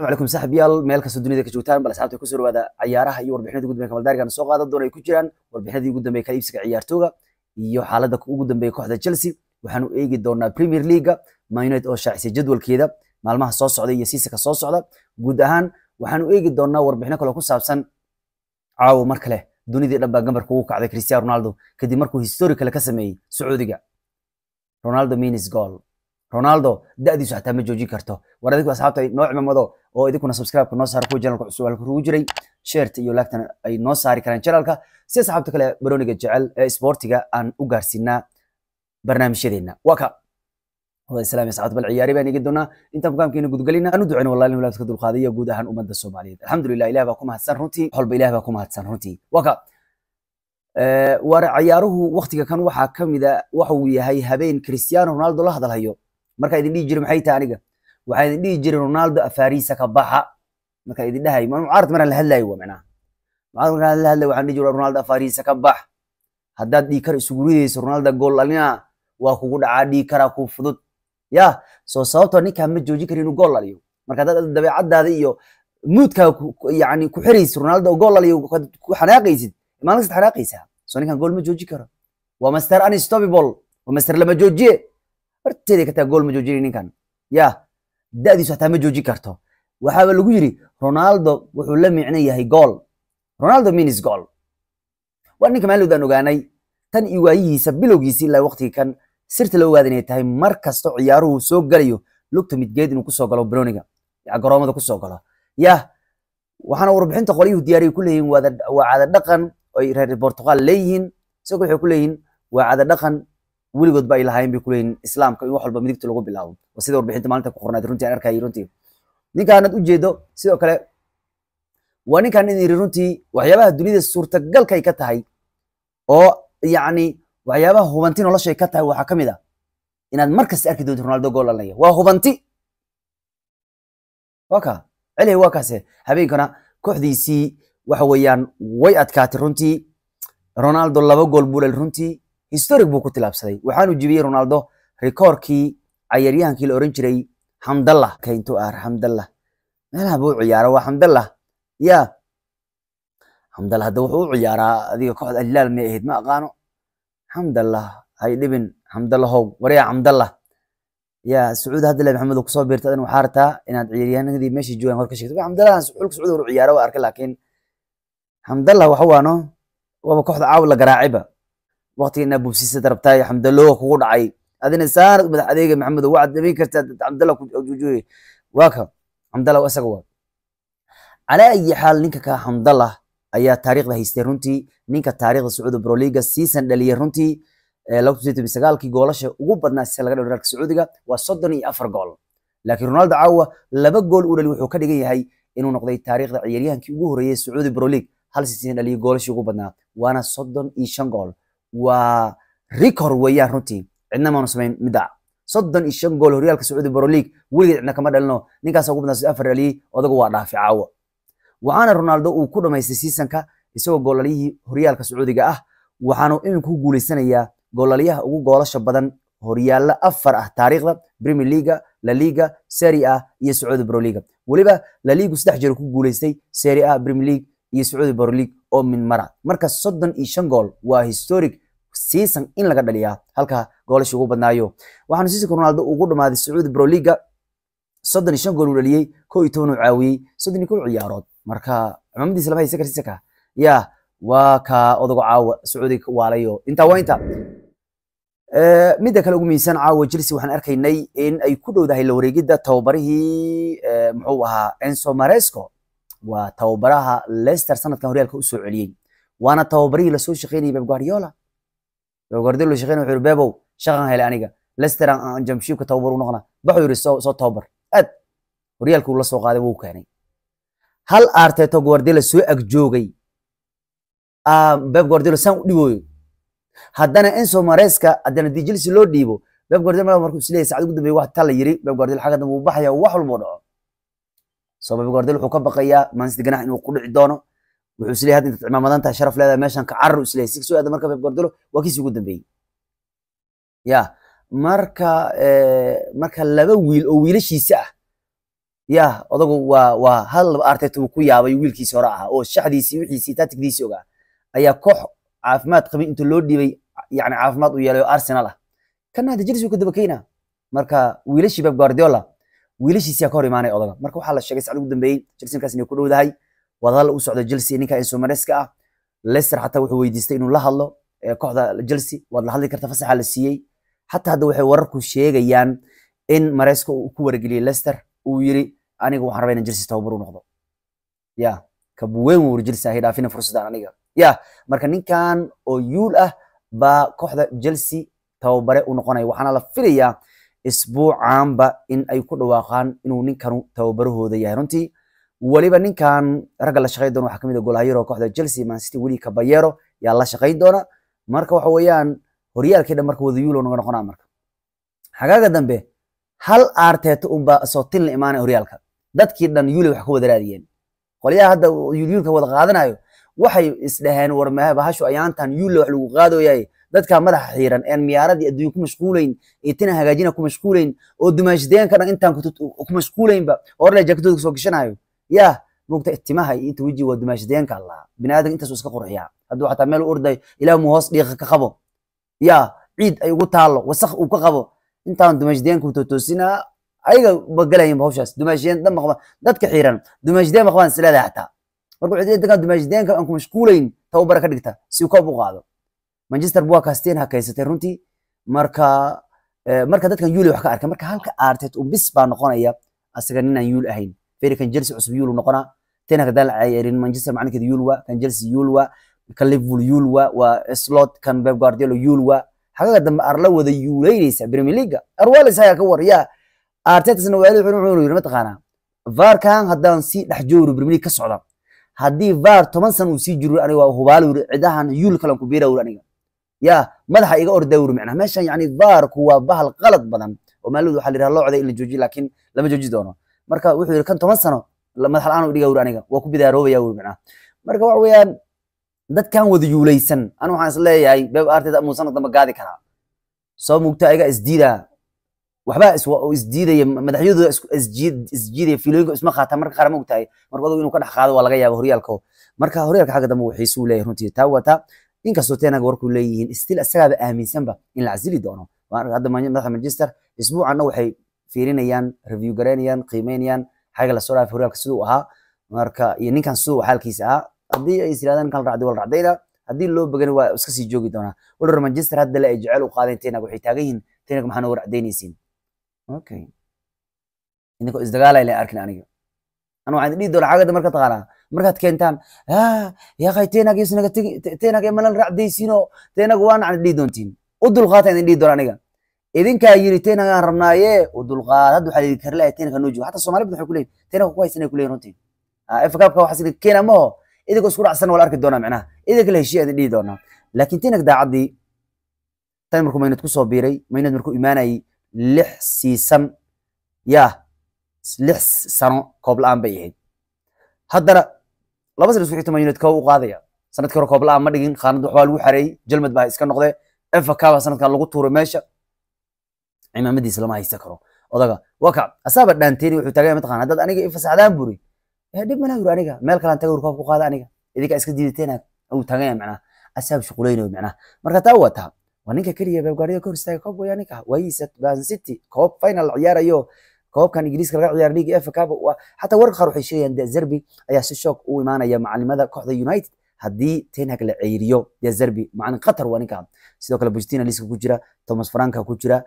السلام عليكم meel يال dunida ka joogtaan كجوتان بل سحبت كسر وهذا عيارها يور بحنا تقول بينك مالدار كان سوق هذا الدور يكجران والبحنا دي قدام بيك يبسك عيار توجا يو حالة دك قدام بيك واحدة تشيلسي وحنو إيجي دورنا بريمير ليجا ما يونايت أو شاعسي جدول maalmaha soo socda iyo siisaka soo socda guud ahaan waxaan u eegi doonaa warbixino kale ku saabsan caawo mar kale dunidii dhan baa gambarka ugu kacday cristiano ronaldo kadib markuu histori kale ka sameeyey sacuudiga ronaldo minis goal ronaldo da'diisu xataa ma joojin karto war adinku asxaabta noo cimamado oo idinkuna subscribe noo saara kuwa janalka cusub halka kugu jiray sheerta iyo laagtan ay noo saari karaan janalka si asxaabta kale baroniga jecel ee isboortiga aan u gaarsiinaa barnaamijyadeena waa ka salaam ciyaaruhu waqtiga kan waxaa ka mid yahay habeen Cristiano Ronaldo la hadalhayo markaa idin dhihi jiri maxay tahay aniga waxaa idin dhihi jiri ronaldo afaariisa ka baxa markaa idin dhahay mucaarad maraan la hadlayo waa macnaha mucaarad markaan la hadlayo waxaan dhihi jiri ronaldo afaariisa ka bax haddaad dhiig isugu ridayso ronaldo gool alina waa kugu dhacaa dhiig karaa fudud ya soo sababtoo ninkaa ma joojin kari inuu gool aliyo marka haddaad dabeecadaada iyo muudkaa yani ku xiraysid ronaldo gool aliyo ku xanaaqaysid maalin kasta xanaaqaysaa soo ninkaan gool ma joojin karo waa master unstoppable waa master lama joojiye horteeda kataa gool ma joojinay ninkan ya da'diisu hataa ma joojin karto waxaaba lagu yiri ronaldo wuxuu la micno yahay gool ronaldo means gool waa ninka maalowd ogaanay tan iyo waayihiisa bilowgiisi ilaa waqtiga kan sirta la ogaada inay tahay mar kasta ciyaaruhu soo galayo lugta midgeed inuu kusoo galo biloniga garoomada kusoo galo yah waxaana warbixinta qolyuhu diyaariyay ku leeyihin waa cada dhaqan ay reer Portugal leeyihiin isagoo waxay ku leeyihin waa cada dhaqan weligood ba ay lahayn bay kuleeyihin islaamka in wax walba midigta lagu bilaabo waa sida warbixinta maalinta ku qornayd runtii aan arkayay runtii ninkaanad ujeedo sidoo kale waa ninkaan idin yiri runtii waxyaabaha dunida suurtagalkay ka tahay oo yacni waxyaabaha hubanti noloshay ka tahay waxaa ka mid a ah inaad markasta arki doonto ronaldo gool dhalnaya waa hubanti waa kaa celihay waa kaase habeenkana kooxdiisii waxa weeyaan way adkaatay runtii ronaldo laba gool buu dhal runtii historic buu ku tilaabsaday waxaanu jibiyey ronaldo rikoorkii cayaryahankii la oran jiray xamdallah kaintu ar ah, xamdallah meelaha buu ciyaara waa xamdallah ya xamdallah hadda wuxuu u ciyaaraa adiga kooxda alilaal may ahayd ma aqaano xamdallah hay dhibin xamdallahow warya xamdallah ya sacuud hadda le maxamed kusoo biirta adan waxaa rataa inaad ciyaaryahanadii meeshii joogaan hor ka sheegto xamdallah xulka sacuud war ciyaara waa arka laakiin xamdallah waxa waano waaba kooxda caawa la garaacayba waktigiina bubsisa darabtaay xamdaloha kugu dhacay adina saar madax adeega maxamedo waxaad dhameyn kartaa xamdalajujuy waa ka xamdala isaga waa calaa ayi xaal ninka ka xamdala ayaa taariikhda haystay runtii ninka taariikhda sacuudi broliga season dhaliya runtii sagaalkii goolasha ugu badnaa si laga dhao dalka sacuudiga waa soddon iyo afar gool laakiin ronaldo caawa laba gool u dhali wuxuu ka dhigan yahay inuu noqday taariikhda ciyaaryahankii ugu horreeyey sacuudi brolig hal season dhaliya goolashii ugu badnaa waana soddon iyo shan gool waa rikor weyaan runtii cidna maanu samayn midac soddon iyo shan gool horyaalka sacuudi broliig weligeed cidna kama dhalino ninkaasa ugu badan afar dhaliyey odagu waa dhaafi waxaana ronaldo uu ku dhamaystay siisanka isagoo goolaliyihii horyaalka sacuudiga ah waxaanu iminka ku guulaysanayaa goolaliyaha ugu goolasha badan horyaallo afar ah taariikhda premier leaga laliga seri a iyo sacuudi broliga weliba laligu saddex jeer ku guulaystay seri a premier league iyo sacuudi broliig oo min mara marka soddon iyo shan gool waa historic season in laga dhaliyaa halka goolasha ugu badnaayo waxaanu seasonka ronaldo ugu dhamaaday sacuudi broliga soddon iyo shan gool uu dhaliyey koo iyo toban uu caawiyey soddon iyo kow ciyaarood marka cumaamadiisa lama haysan karsiisa ka yaa waa ka odago caawa sacuudiga waalayo intaa waa inta midda kale ugu muhiimsan caawa chelsea waxaan arkaynay in ay ku dhowdahay la wareegidda tababarihii muxuu ahaa enso maresco waa tababaraha leicester sanadkan horyaalka u celiyey waana tababarihii lasoo shaqaynayay beb guardiola gordi lu shaqeyn wuxuu bebow shaqan hele aniga lester aan jamshiibka tababar u noqnaa baxuu yiri soo tababar aad horyaalka uu la soo qaaday wuu keenay hal arteto guardiola soo agjoogay beb guardiola saan u dhibooyo haddana enso mareska haddana dijilsi loo dhiibo beb guardiola mar markuu isleeyahay saacad ugu dambeeye wax tala yiri beb guardiola xagga dambe wuu baxaya wax walbuu dhaco so beb guardiola wuxuu ka baqayaa mansiti ganax inuu ku dhici doono wuxuu isleeyahay had intaad cimaamadan tahay sharaf leedahay meeshan ka carar u si kasoo aada marka beb gordelo waa kiisi ugu dambeeyey ya marka eh, marka laba wiil oo wiilashiisa ah ya odagu waa waa hal laba uu ku yaabay wiilkiisi hore ahaa oo shaxdiisii wixiisii taatigdiisii ogaa ayaa koox caafimaad qabay inta loo dhiibay yani caafimaad u yeelay oo arsenal ah kana hadda jirsuu ka daba marka wiilashii beb guardiola wiilashiisiyaa ka hor imaanay odaga marka waxaa la sheegay sacd ugu dambeeyey jirsinkaas ku dhowdahay wadahadal u socda Chelsea ninka Enzo Maresca ah Leicester xataa wuxuu weydiistay inuu la hadlo kooxda Chelsea waad la hadli kartaa fasaxa la siiyey xataa hadda waxay wararku sheegayaan in Maresca uu ku wargeliyay Leicester uu yiri aniga waxaan rabaa inaan Chelsea tababar u noqdo ya kabuwen wuu Chelsea ahay dhaafina fursadaan aniga ya marka ninkan oo yuul ah baa kooxda Chelsea tababare u noqonaya waxaana la filayaa isbuucaanba in ay ku dhawaaqaan inuu ninkanu tababarahooda yahay runtii weliba ninkan ragga la shaqey doona waxa kamid a ah golhaayaro kooxda chelsea mancity weli kabayero yaa la shaqey doona marka waxa weeyaan horyaalkii dhan marka wada naga noqonaa marka xagaaga dambe hal aarteeto unbaa sootin la imaanaya horyaalka dadkii dhan yuli wax ka wada raadiyeen qolyaha hadda yulyulka wada qaadanayo waxay isdhaheen war ayaantan yulle wax lagu qaadoyaye dadka madaxa xiiran een miyaaradii adduunya ku mashquulayn iyo tina hagaajina ku mashquulayn oo dumaashdeenka dhan intaan ku mashquulaynba oo dhan jaakadooda gashanayo yah mogta itimaha iyo inta weji waa dumaashadeenka allaha biniaadam intaasuu iska qurxiyaa hadduu xataa meel u orday ilah hoos dhiiqa ka qabo ya ciid ay ugu taalo wasaq uu ka qabo intaan dumaashadeenka utotoosinaa ayaga magalayin hawshaas dumaashadeen dhan maqbaan dadka xiiran dumaashadeen maqbaan isleedaa xataa marka waxay dadkaan dumaashadeenka aan ku mashquulayn tababara ka dhigta si uu koob u qaado manchester bu waa hakaysatay runtii marka marka dadkan yuuli wax ka arkay marka halka aarteed un bis baa noqonaya asaga ninaan yuul ahayn فيري كان جيرسي عصب يولو نقنا تينا كدال عيارين مانشستر معنى كده يولوا كان جيرسي يولوا كان ليفربول يولوا وسلوت كان بيب غارديولا يولوا حقا دم ارلا ودا يولينيسا بريمير ليغا ارواليس هيا كور يا ارتيتسنا وعلي وحنو وحنو يرمى تقانا فار كان هدان سي دحجورو بريمير ليغا كسودا هدي فار 10 سنه وسي جيرو اني وا هبالو عيدهان يول كلان كبيرا ورانيغا يا مدح ايغا اورداور معناه ماشان يعني فار كوا بهل غلط بدن وما لود waxa la yiraahdo loocda in la joojiyo laakiin lama jooji doono marka wuxuu yidhi kan toban sano madax la-aan u dhigaa wuri aniga waa ku bidaaroobaya wuri macnaha marka waxa weeyaan dadkan wada yuulaysan anu waxaan is leeyahay beeb aarteeda amuu sanad gaadi karaa soo mugta iga isdiidaa waxbaa isdiidaya madaxyadooda isjiidaya fiilooyinka isma qaata marka qaar mugtahay marka adugu inuu ka dhex qaado waa laga yaaba horyaalko marka horyaalka xagga dambe wuu xiisuu leeyahay runtii taa waa taa inkastoo teenaga warkuu leeyihiin istil isagaaba aaminsanba in la casili doono hadda madaxda manchester isbuucanna waxay fiirinayaan review gareynayaan qiimeynayaan xagga la soo dhaafay horyaalka siduu ahaa marka iyo ninkan siduu xaalkiisa ahaa haddii ay isiraadaan kan racday wal racdayda haddii loo bagana waa iska sii joogi doonaa walor manchester hadda la ay jecel u qaadeen tenag waxay taagan yihiin tenag maxaa noogu racdaynaysiin okay idinkoo isdagaalay la arkin aniga anu waxaan dhihi doonaa cagada marka taqaanaa markaad keentaan yaaqay tenag isnaga tenag emalan racdaysiino tenag waana aan dhihi doontiin u dulqaata idin dhihi doona aniga idinkaa yiri tena aan rabnaaye dulqaadad waxaa layiri karlaha tena ka noo somali badan waxay kuleeyihin tena ku haysana kuleeyihin runtii efakaabka ah, waxaas keena maho idinka isku dhacsan wala arki doonaa micnaha idinka la heshiya dhihi doonaa laakiin tenak daacaddii tan markuu maynad ku soo biiray maynad markuu imaanayay lix siisan yaa lix sano koob la-aan bay ahayd haddana laba sana isku xigta maynad kow u qaadaya sanadkii hore koob la-aan ma dhigin khaanad waxbaa lagu xareeyey jalmad baa iska noqdee efakaaba sanadkan lagu tuuray meesha cimaamadiisa lama haysta karo odaga wakac asaaba dhaanteeni wuxuu taagaya mataqaan haddaad aniga i buri eh, dhib mala yuri aniga meel kalaan taga urkaab ku qaada aniga idinkaa iska diidateenaad uu taagaya macnaha asaab shuqulaynayo macnaha marka taa waa taa waa ninka keliya beebgaarida ka hor istaaga koob weeyaa ninka waayiisa man city koob final ciyaarayo koobkan ingiriiska laga ciyaara liga f kaba xataa warka qaar waxay sheegayaan de zerbi ayaa si shoog u imaanaya macalimada kooxda united haddii tenhag la ceyriyo de zerbi macalin khatar waa ninka sidoo kale bustina liiska ku jira thomas franka ku jira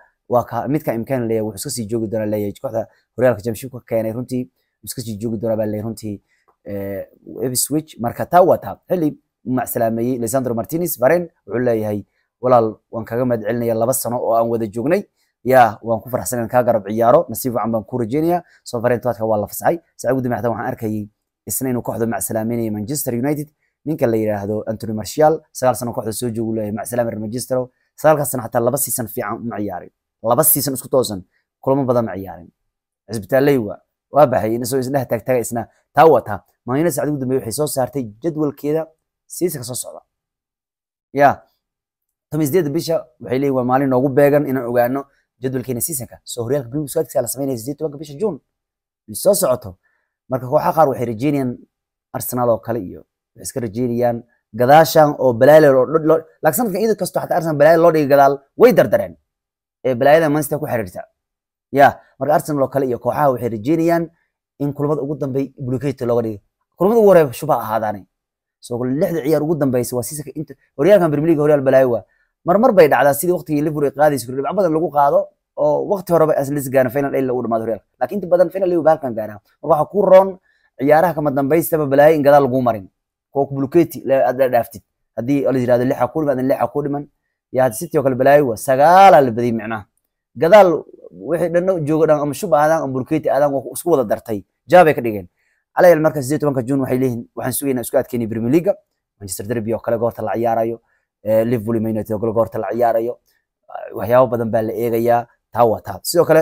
midka imkaan leeyahay wuxuu iska sii joogi doonaa leeyahay kooxda horyaalka jamshib keenay runtii iska sii joogi doonaa baa leeyahay runtii eh, Ipswich marka taa wataa xilli macsalaameeyay Lisandro Martinez Varane wuxuu leeyahay walaal waan kaga mahad celinaya laba sano oo aan wada joognay yaa waan ku faraxsanayn kaa garab ciyaaro nasiib fiican baan ku rajeynayaa soo Varane toodka waa la fasaxay sacad ugu damacdan waxaan arkayay isna inuu kooxda macsalaameynaya Manchester United ninka la yiraahdo Anthony Martial sagaal sano kooxda soo joogu leeyahay macsalaameyn Manchester sagaalkaas xataa laba season fiican ma ciyaarin laba siisan isku toosan kulamo badan ma ciyaarin cisbitaaley waa waa baxayeen isdhex taagtaaga isna taa wataa maanyana saacdi ugu dambeeye waxay soo saartay jadwalkeeda siisanka soo socda ya tomisdeeda bisha waxay leeyihin waa maalin noogu beegan inaan ogaano jadwalkeena siisanka soo horyaalka premier squadkiisa la sameynaya sideed tobanka bisha juun soo socoto marka kooxaha qaar waxay rajeynayaan arsenal oo kale iyo waxay iska rajeynayaan gadaashan oo balaaleel oo laakiin sanadkan ciidan kasto xataa arsenal balaaleel loo dhigay gadaal way dardareen ee balaayada manchester ku xiriirta ya marka arsenal oo kale iyo kooxaha waxay rajeynayaan in kulamada ugu dambey blukate looga dhigay kulamada ugu horeba shubha ahaadaanay soo lixda ciyaar ugu dambeysa waa siisaka inta horyaalkan premier league horyaal balaayo waa marmar bay dhacdaa sidii waqtigii liverpool qaadaysa kuri dhibco badan lagu qaado oo waqti horeba aysan lis final ay lagu dhamaado horyaalka laakiin inta badan final liverpool halkan gaaraa marka waxaa ku roon ciyaaraha kama dambaystaba balaayo in gadaal lagu marin kuwa blukate aad dhaafted haddii la yirahdo lixa ku dhiman lixa ku dhiman iyo hadisiti o kale balaayo waa sagaalaa la badiyey micnaha gadaal wixii dhanna joogo dhan ama shuba aadaan ama bulkeeti aadaan waa isku wada dartay jaabay ka dhigeen calayl marka sideed tobanka juun waxay leeyihin waxaan sugaynaa isku adkeynay premier leaga manchester derby oo kale goorta la ciyaarayo eh, liverpool united oo kale goorta la ciyaarayo waxyaabo badan baa la eegayaa taa waa taa sidoo kale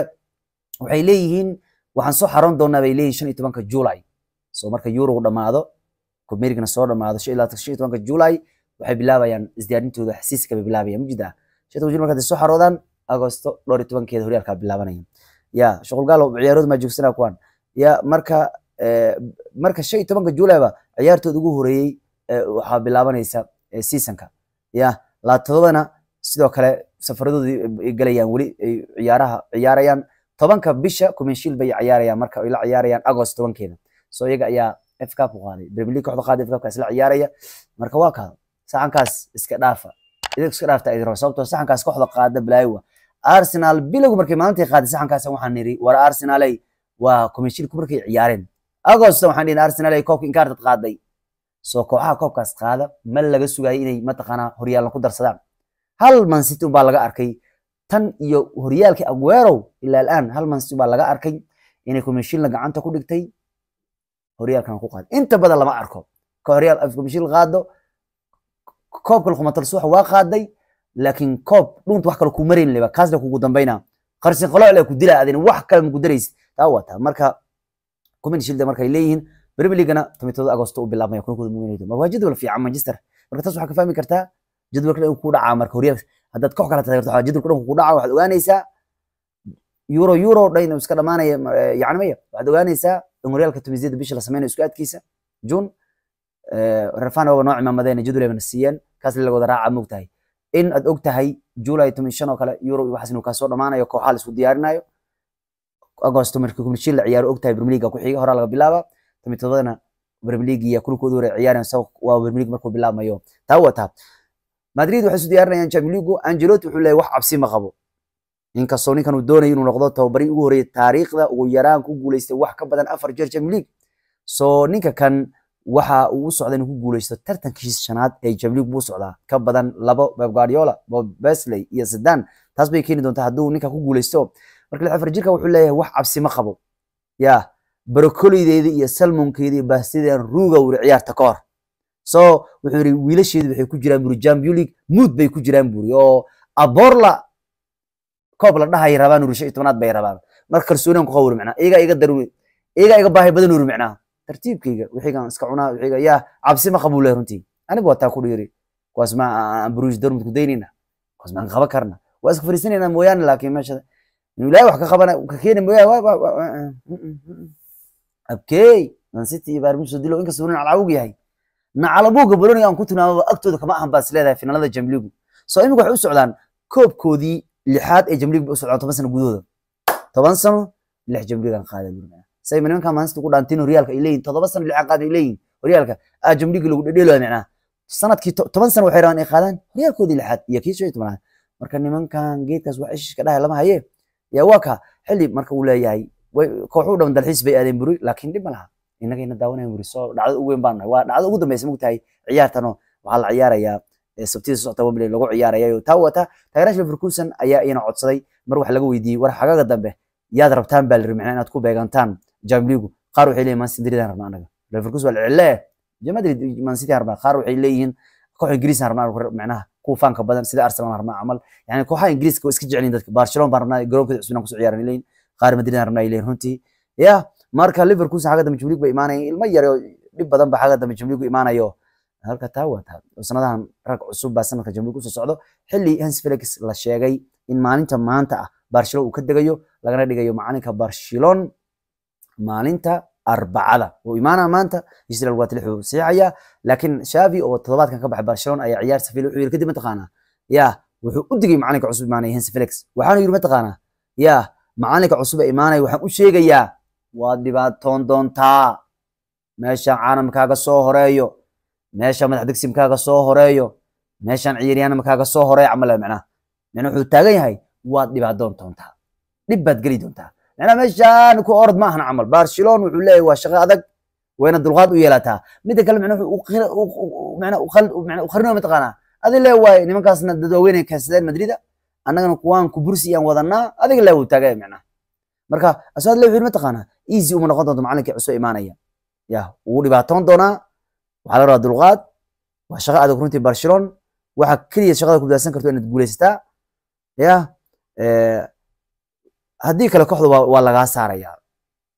waxay leeyihiin waxaan soo xaroon doonaa bay leeyihin shan iyo tobanka july so marka yurugu dhamaado comerigna soo dhamaado shan iyo tobanka july waxay bilaabayaan isdiyaarintooda xasiiska bay bilaabaya mujida sheekh wasiir markaad soo xaroodaan agosto dhowr iyo tobankeeda horyaalka bilaabanaya ya shuqulgaalow ciyaarood maa joogsanaa kuwan ya marka eh, marka shan iyo tobanka juulayba ciyaartooda ugu horeeyey eh, waxaa bilaabanaysa eh, seasonka ya laatadodana sidoo kale safaradoodii ay galayaan weli ay ciyaaraha ciyaarayaan tobanka bisha kuminshiil bay ciyaarayaan marka ay ciyaarayaan agost tobankeeda so iyaga ayaa fcap u qaaday premier kooxda qaaday fcapka isla ciyaaraya marka waa kaado saxankaas iska dhaafa idig iska dhaafta idin sababtoo ah saxankaas kooxda qaada balaayowa arsenal bilow markay maalintii qaaday saxankaas waxaan niri war arsenalay waa komishinka markay ciyaareen agost waxaan dhihin arsenalay koobka inkaartad qaaday soo kooxaha koobkaas qaada ma laga sugaayay inay mataqaanaa horyaalna ku darsadaan hal mancity unbaa laga arkay tan iyo horyaalkii aguerow ilaa al'aan hal mancity unbaa laga arkay inay komishinla gacanta ku dhigtay horyaalkana ku qaaday inta badan lama arko ka horyaal qaado koobka luqmatal suuxa waa qaaday laakiin koob dhunta wax kale ku marayn leba kaasna kugu dambayna qarsin qoloc ku dilaa adina wax kale ma ku daraysid taa waa taa marka community shield markay leeyihiin premier leaguena tomitooda agosto u bilaabmaya kuna kuda muuminiintu waa jadwal fiican manchester marka taas waxaa ka fahmi kartaa jadwalka dhan ku dhacaa marka horyaalka haddaad koox kala taageerto waxaa jadwalka dhan ku dhacaa waxaad ogaanaysaa euro euro dhan iska dhamaanaya eh, yacni maya waxaad ogaanaysaa in horyaalka tomisiyada bisha la sameynayo isku june Eh, rafanooga noo cimaamadeen jadwal ayna siiyeen kaas la wada raaca moogtahay in aad og tahay july toban oo kale euro waxaas inuu kaasoo dhammaanayo kooxaa la isku diyaarinayo agosto markii kumnishiin la ciyaaro og tahay brimilig ku xiga horaa laga bilaaba toban todobadana brimilig kulkoodu hore ciyaarayan waa brimilig markuu bilaabmayo taa wataa madrid waxay isu diyaarinayaan champion league angelotti wuxuu leeyahay wax cabsi ma qabo inkastoo ninkan uu doonayo inuu noqdo tababarii ugu horreeyay taariikhda ugu yaraan ku guuleystay wax ka badan afar jeer champion league so ninka kan waxa uu u socda inuu ku guuleysto tartankiisa shanaad ee jabliig buu socdaa ka badan labo Pep Guardiola, Bob Beasley iyo Zidane. Taas bay keeni doontaa hadduu ninka ku guuleysto. Marka lix afar jirka wuxuu leeyahay wax cabsi ma qabo. Ya, barokolideyda iyo salmonkeeda iyo ruuga uu ciyaarta ka hor. wuxuu yiri wiilasheedu waxay ku jiraan buri Champions League mood bay ku jiraan buri oo aborla koob la dhahay rabaan uu rishay tobnaad bay rabaan. Marka kalsoonaan ku qowr macnaa. Iyaga iga daruuri. Iyaga iga baahi badan uu macnaa tartiibkayga wixiigaan iska cunaa wixiiga yaa cabsi ma qabuule runtii anigu waa ku dhiiri kuwaas ma aan buruush darmud ku daynayna kuwaas maan qaban karna waa iska fariisanayna mooyaane laakiin meesha inuu wax ka qabana ka keena mooyaane mm, mm, mm, abkeey man iyo bayern dilo inkastoo nin calcawug yahay nacalabuuga boloniga aan ku tilmaamaba agtooda kama ahan baas leedahay finaalada jamligu soo iminka waxay u socdaan koobkoodii lixaad ee jamligu ba u socdaan toban sano gudahooda toban sano lix jamligan qaaday say nimankan maalinta ugu dhaanteen horyaalka ay leeyihin toddoba sano licaaqaad ay leeyihin horyaalka ajam dhigi lagu dhedheelaya micnaa sanadkii toban sano waxay rabaan ay qaadaan horyaalkoodii lixaad iyo kii shan iyo marka nimankan geedkaas wax ishiska dhahay lama haye yaa waa ka xilli marka uu leeyahay kooxu dhan dalxiis bay aadeen buri laakiin dhib ma laha innagayna daawanayn buri soo dhacdo ugu weyn baan waa dhacdo ugu dambaysa mogtahay ciyaartanoo waxaa la ciyaarayaa sabtida socota wembley lagu ciyaarayayo taa wata taageeraasha leverkusen ayaa iyana codsaday mar wax laga weydiiyey war xagaaga dambe yaad rabtaan baa la yiri inaad ku beegantaan jamligu qaar waxay la sheegay in maalinta maanta ah barcelona uu ka degayo lagana dhigayo macalinka barcelona maalinta arbacada wuu imaanaa maanta israel waa tiliu siixayaa laakiin shaavi oo toddobaadkan ka baxay barcelona ayaa ciyaar safil wuxuu yiri kadib mataqaanaa yaa wuxuu u digay macalinka cusub imaanay hensi waxaanu yiri mataqaanaa yaa macalinka cusub ee imaanay waxaan u sheegayaa waad dhibaatoon doontaa meeshaan caanamkaaga soo horeeyo meeshaan madaxdegsimkaaga soo horeeyo meeshaan ciyaaryaanamkaaga soo horeeyo camal macnaha macnaa wuxuu taagan yahay waad dhibaadoon doontaa dhib baad geli doontaa lanna meeshaan ku orod maahan camal barcelona wuxuu leeyahy waa shaqo adag wayna dulqaad u yeelataa mida kale mna qarino mataqaanaa adin le waaye nimankaasna dadwaaweyne kaysadeen madrida annagana kuwaan ku bursi iyaan wadanaa adiga le wuu taagay marka asaad le mataqaanaa easy uma noqon doonto macalinkii cusub imaanaya ya wuu dhibaatoon doonaa waxaa la rabaa dulqaad waa shaqo adag runtii barcelona waxaa keliya shaqada ku daasan karto inaad guulaysataa ya haddii kale kooxda waa lagaa saarayaa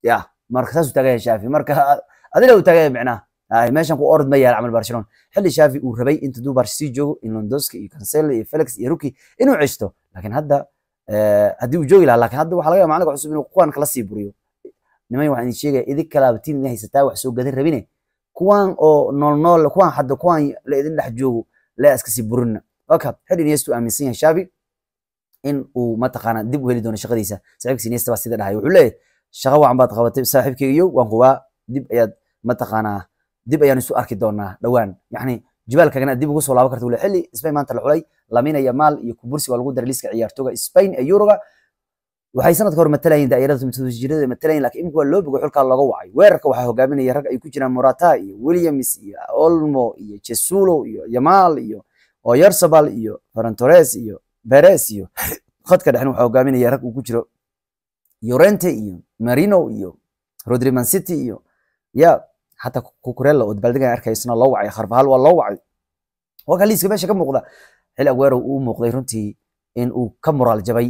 ya marka saasuu taagaya shaafi marka adina uu taagaya micnaha ay meeshan ku orod ma yaal camal barcelona xilli shaafi uu rabay inta dubar sii joogo in londoski iyo cancelo iyo felix iyo ruki inuu ceshto laakiin hadda eh, haddii uu joogi lahaa laakiin hadda waxaa laga yaaba macalinka cusub inuu kuwan kala sii buriyo niman waxaan idin sheegaya idin kalaaba tiin inay haysataa wax soo gadan rabine kuwan oo noolnool kuwan hadda kuwan la idin dhex joogo laa iska sii burina waka xidhin yeestuu aaminsan yahay shaafi in uu mataqaana dib u heli doono shaqadiisa saaxibkiis iniesta baa sida dhahay wuxuu leeyahay shaqa wacan baad qabatay saaxibkaygiyo waan hubaa dib ayaad mataqaana dib ayaan isu arki doonaa dhowaan yacni jibaalkaagana dib ugu soo laaban karta xilli spain maanta la xulay laminaya maal iyo kubursi waa lagu daray liiska ciyaartooga spain ee yuroga waxay sanadka hore matalayeen daayarada matoojirada matalayeen laakiin imika waa loo bogay xulkaa looga wacay weerarka waxaa hogaaminaya rag ay ku jiraan morata iyo williams iyo olmo iyo jesulo iyo yamaal iyo oyarsabal iyo ferantores iyo beres iyo khadka dhexna waxaa hogaaminaya rag uu ku jiro yorente iyo marino iyo rodriman city iyo ya xataa kukurela oo dabaaldegan arkaysna loo wacay kharbahal waa loo wacay waa ka liiska meesha ka muuqda xil aguero uu muuqday runtii in uu ka moraal jabay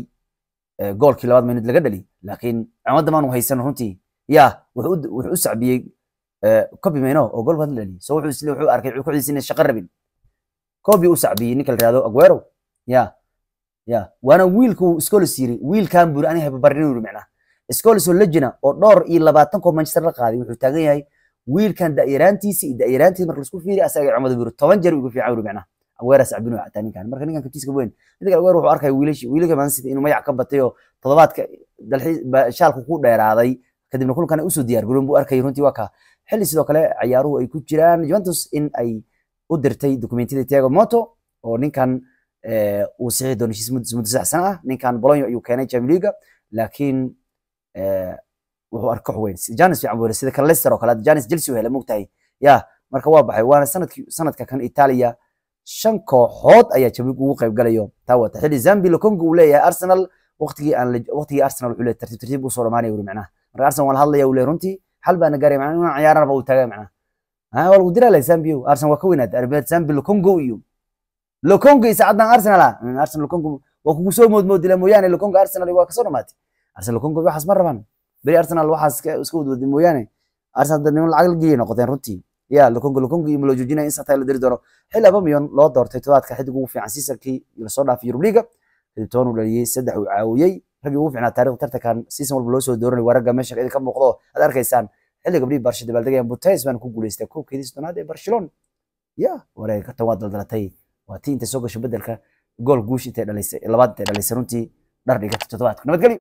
eh, goolkii labaad minuud laga dhali laakiin cimadda maanu haysan runtii ya wuxuu u sacbiyey eh, kobi meno oo gool baad la dhali wuxuu isle wuxuu arkay kooxdiisi inay shaqa rabin kobi u sacbiyey ninka la yirahdo aguero ya ya waana wiilku scolis yiri wiilkan buri aniga hababarinuu yiri macnaha scolis lejina oo dhowr iyo labaatan koob manchester la qaaday wuxuu taagan yahay wiilkan da'yaraantiisi iyo da'yaraantiis marka laisku fiiriyo asaga cumada buri toban jeer ugu fiican yiri macnaha aweera sacbinu xataa ninkan marka ninkan kabtiiska weyn ninka aweer wuxuu arkaya wiilashi wiilka man city inuu mayac ka batay oo toddobaadka shaalku ku dheeraaday kadibna kulkan usoo diyaar garoon buu arkayay runtii waa kaa xilli sidoo kale ciyaaruhu ay ku jiraan juventus in ay u dirtay dokumentiyada tiago moto oo ninkan uu sixi marka waa baxay waana sanadkii sanadka kan itaaliya shan kooxood ayaa jamiliga ugu qayb galayo taa wata xilli zambila congo uu leeyahay arsenal waqtigii aan waqtigii arsenal wuxuu leeyahay tartiib tartiib buu soo dhamaanaya wuri macnaha marka arsenal waan la hadlaya uu leeyahay runtii xal baana gaaray macnaha inaan ciyaarana uu taagaa macnaha waa lagu diraa leh zambio arsenal waa ka weynaad arbeer zambilo congo iyo lokonga isa cadaan arsenal ah. mm, arsenal lokonga waa kugu soo moodmoodila mooyaane lokonga arsenal waa kasoo dhamaatay arsenal lokonga waxaas ma rabaan beri arsenal waxaas iska wadwada mooyaane arsenal hadda lacag la geliyay noqoteen runtii yaa lokonga lokonga iyo maloo in sataa la diri doono xil laba loo doortay todobaadka xiddig ugu fiican siisankii lasoo dhaafay yurub liiga kadib toban uu dhaliyey saddex uu caawiyey raggii ugu fiicnaa taariikhda tartankan siisan walba loo soo dooranay waa ragga meesha idinka muuqdo aad arkaysaan xilli gabdhihii baarsha dabaaldegayaan butes baan ku guuleystay koobkeedii sodonaad ee barcelona ya wareegatan waa daldalatay waa tii intay soo gasho bedelka gool guush intay dhalisay labaad intay dhalisay runtii dhar dhigata toddobaadka nabadgelyo